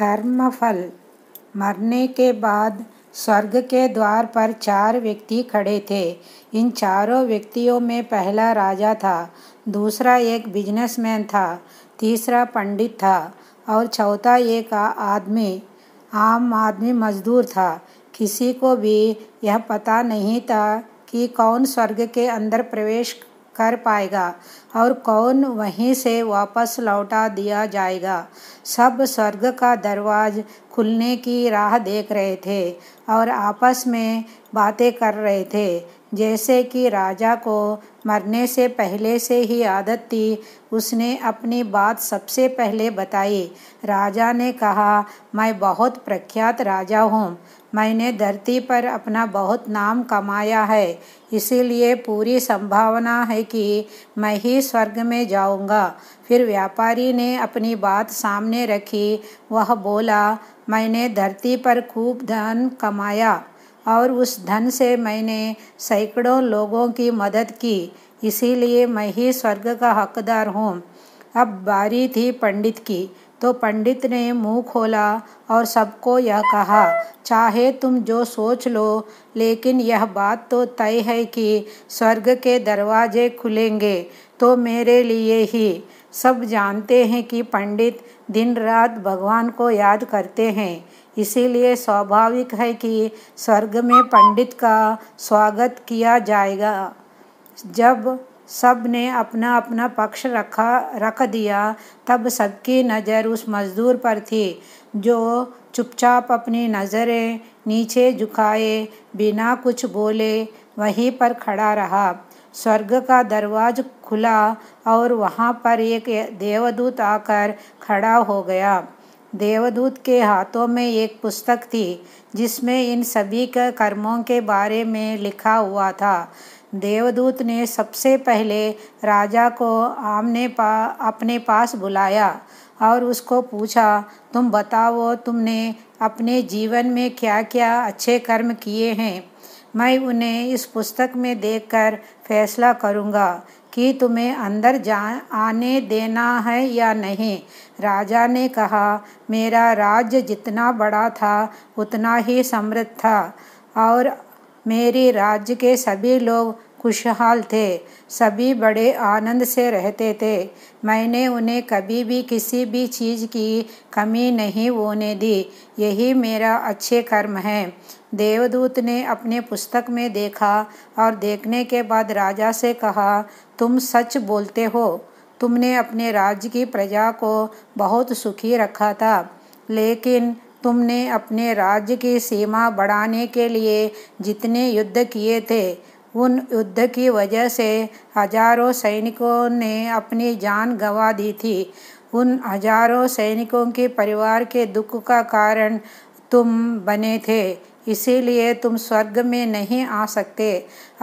कर्म फल मरने के बाद स्वर्ग के द्वार पर चार व्यक्ति खड़े थे इन चारों व्यक्तियों में पहला राजा था दूसरा एक बिजनेसमैन था तीसरा पंडित था और चौथा एक आदमी आम आदमी मजदूर था किसी को भी यह पता नहीं था कि कौन स्वर्ग के अंदर प्रवेश कर पाएगा और कौन वहीं से वापस लौटा दिया जाएगा सब स्वर्ग का दरवाज खुलने की राह देख रहे थे और आपस में बातें कर रहे थे जैसे कि राजा को मरने से पहले से ही आदत थी उसने अपनी बात सबसे पहले बताई राजा ने कहा मैं बहुत प्रख्यात राजा हूँ मैंने धरती पर अपना बहुत नाम कमाया है इसीलिए पूरी संभावना है कि मैं ही स्वर्ग में जाऊँगा फिर व्यापारी ने अपनी बात सामने रखी वह बोला मैंने धरती पर खूब धन कमाया और उस धन से मैंने सैकड़ों लोगों की मदद की इसीलिए मैं ही स्वर्ग का हकदार हूँ अब बारी थी पंडित की तो पंडित ने मुंह खोला और सबको यह कहा चाहे तुम जो सोच लो लेकिन यह बात तो तय है कि स्वर्ग के दरवाजे खुलेंगे तो मेरे लिए ही सब जानते हैं कि पंडित दिन रात भगवान को याद करते हैं इसीलिए स्वाभाविक है कि स्वर्ग में पंडित का स्वागत किया जाएगा जब सब ने अपना अपना पक्ष रखा रख दिया तब सबकी नज़र उस मज़दूर पर थी जो चुपचाप अपनी नज़रें नीचे झुकाए बिना कुछ बोले वहीं पर खड़ा रहा स्वर्ग का दरवाज खुला और वहाँ पर एक देवदूत आकर खड़ा हो गया देवदूत के हाथों में एक पुस्तक थी जिसमें इन सभी के कर्मों के बारे में लिखा हुआ था देवदूत ने सबसे पहले राजा को आमने पा अपने पास बुलाया और उसको पूछा तुम बताओ तुमने अपने जीवन में क्या क्या अच्छे कर्म किए हैं मैं उन्हें इस पुस्तक में देखकर फैसला करूँगा कि तुम्हें अंदर जा आने देना है या नहीं राजा ने कहा मेरा राज्य जितना बड़ा था उतना ही समृद्ध था और मेरे राज्य के सभी लोग खुशहाल थे सभी बड़े आनंद से रहते थे मैंने उन्हें कभी भी किसी भी चीज़ की कमी नहीं होने दी यही मेरा अच्छे कर्म है देवदूत ने अपने पुस्तक में देखा और देखने के बाद राजा से कहा तुम सच बोलते हो तुमने अपने राज्य की प्रजा को बहुत सुखी रखा था लेकिन तुमने अपने राज्य की सीमा बढ़ाने के लिए जितने युद्ध किए थे उन युद्ध की वजह से हजारों सैनिकों ने अपनी जान गंवा दी थी उन हजारों सैनिकों के परिवार के दुख का कारण तुम बने थे इसीलिए तुम स्वर्ग में नहीं आ सकते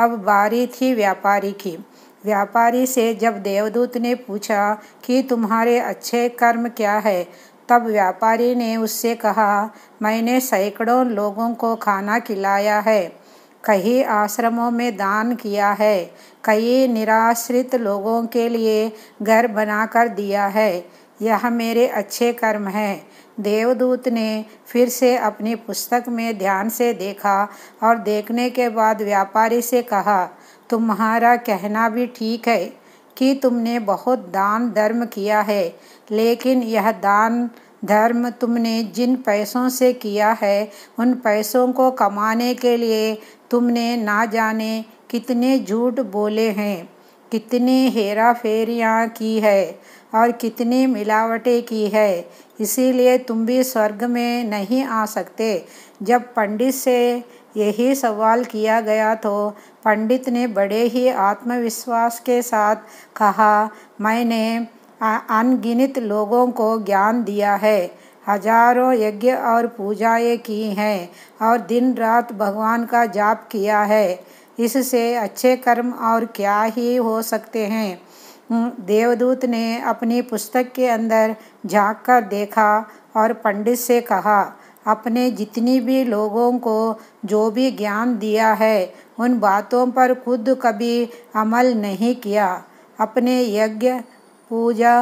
अब बारी थी व्यापारी की व्यापारी से जब देवदूत ने पूछा कि तुम्हारे अच्छे कर्म क्या है तब व्यापारी ने उससे कहा मैंने सैकड़ों लोगों को खाना खिलाया है कई आश्रमों में दान किया है कई निराश्रित लोगों के लिए घर बनाकर दिया है यह मेरे अच्छे कर्म है देवदूत ने फिर से अपनी पुस्तक में ध्यान से देखा और देखने के बाद व्यापारी से कहा तुम्हारा कहना भी ठीक है कि तुमने बहुत दान धर्म किया है लेकिन यह दान धर्म तुमने जिन पैसों से किया है उन पैसों को कमाने के लिए तुमने ना जाने कितने झूठ बोले हैं कितने हेरा फेरियाँ की है और कितनी मिलावटें की है इसीलिए तुम भी स्वर्ग में नहीं आ सकते जब पंडित से यही सवाल किया गया तो पंडित ने बड़े ही आत्मविश्वास के साथ कहा मैंने अनगिनत लोगों को ज्ञान दिया है हजारों यज्ञ और पूजाएं की हैं और दिन रात भगवान का जाप किया है इससे अच्छे कर्म और क्या ही हो सकते हैं देवदूत ने अपनी पुस्तक के अंदर झाँक कर देखा और पंडित से कहा अपने जितनी भी लोगों को जो भी ज्ञान दिया है उन बातों पर खुद कभी अमल नहीं किया अपने यज्ञ पूजा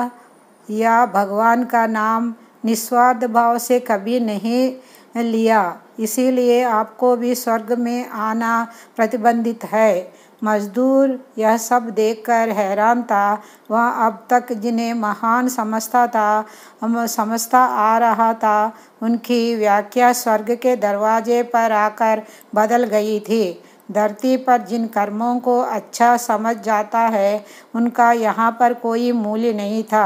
या भगवान का नाम निस्वार्थ भाव से कभी नहीं लिया इसीलिए आपको भी स्वर्ग में आना प्रतिबंधित है मजदूर यह सब देखकर हैरान था वह अब तक जिन्हें महान समझता था समझता आ रहा था उनकी व्याख्या स्वर्ग के दरवाजे पर आकर बदल गई थी धरती पर जिन कर्मों को अच्छा समझ जाता है उनका यहाँ पर कोई मूल्य नहीं था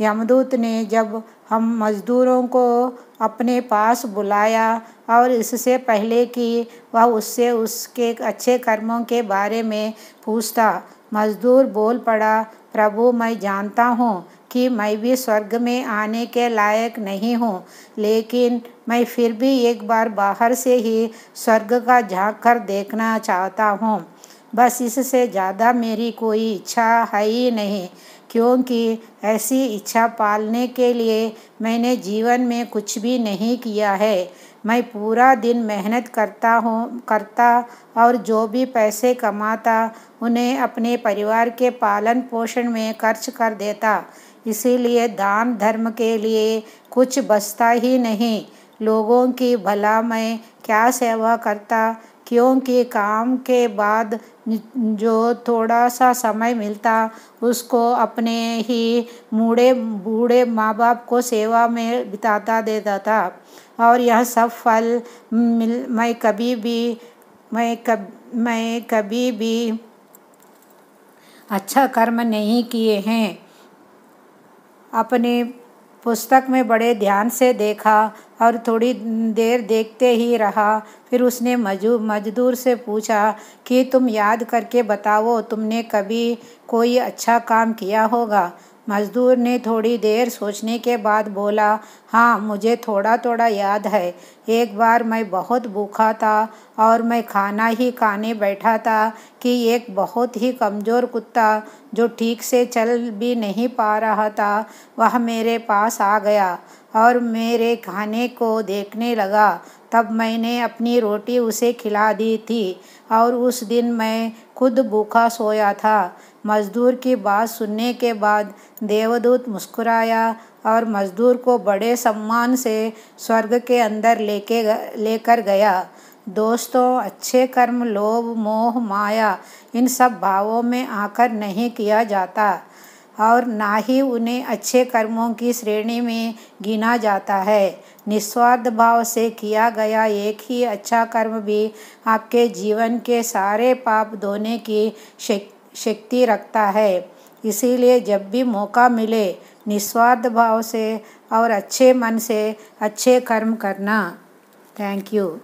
यमदूत ने जब हम मजदूरों को अपने पास बुलाया और इससे पहले कि वह उससे उसके अच्छे कर्मों के बारे में पूछता मजदूर बोल पड़ा प्रभु मैं जानता हूँ कि मैं भी स्वर्ग में आने के लायक नहीं हूँ लेकिन मैं फिर भी एक बार बाहर से ही स्वर्ग का झाँक कर देखना चाहता हूँ बस इससे ज़्यादा मेरी कोई इच्छा है ही नहीं क्योंकि ऐसी इच्छा पालने के लिए मैंने जीवन में कुछ भी नहीं किया है मैं पूरा दिन मेहनत करता हूँ करता और जो भी पैसे कमाता उन्हें अपने परिवार के पालन पोषण में खर्च कर देता इसीलिए दान धर्म के लिए कुछ बचता ही नहीं लोगों की भला में क्या सेवा करता क्योंकि काम के बाद जो थोड़ा सा समय मिलता उसको अपने ही मूढ़े बूढ़े माँ बाप को सेवा में बिताता देता था और यह सब फल मिल मैं कभी भी मैं कब मैं कभी भी अच्छा कर्म नहीं किए हैं अपनी पुस्तक में बड़े ध्यान से देखा और थोड़ी देर देखते ही रहा फिर उसने मजू मजदूर से पूछा कि तुम याद करके बताओ तुमने कभी कोई अच्छा काम किया होगा मजदूर ने थोड़ी देर सोचने के बाद बोला हाँ मुझे थोड़ा थोड़ा याद है एक बार मैं बहुत भूखा था और मैं खाना ही खाने बैठा था कि एक बहुत ही कमज़ोर कुत्ता जो ठीक से चल भी नहीं पा रहा था वह मेरे पास आ गया और मेरे खाने को देखने लगा तब मैंने अपनी रोटी उसे खिला दी थी और उस दिन मैं खुद भूखा सोया था मज़दूर की बात सुनने के बाद देवदूत मुस्कुराया और मज़दूर को बड़े सम्मान से स्वर्ग के अंदर लेके लेकर गया दोस्तों अच्छे कर्म लोभ मोह माया इन सब भावों में आकर नहीं किया जाता और ना ही उन्हें अच्छे कर्मों की श्रेणी में गिना जाता है निस्वार्थ भाव से किया गया एक ही अच्छा कर्म भी आपके जीवन के सारे पाप धोने की शक्ति रखता है इसीलिए जब भी मौका मिले निस्वार्थ भाव से और अच्छे मन से अच्छे कर्म करना थैंक यू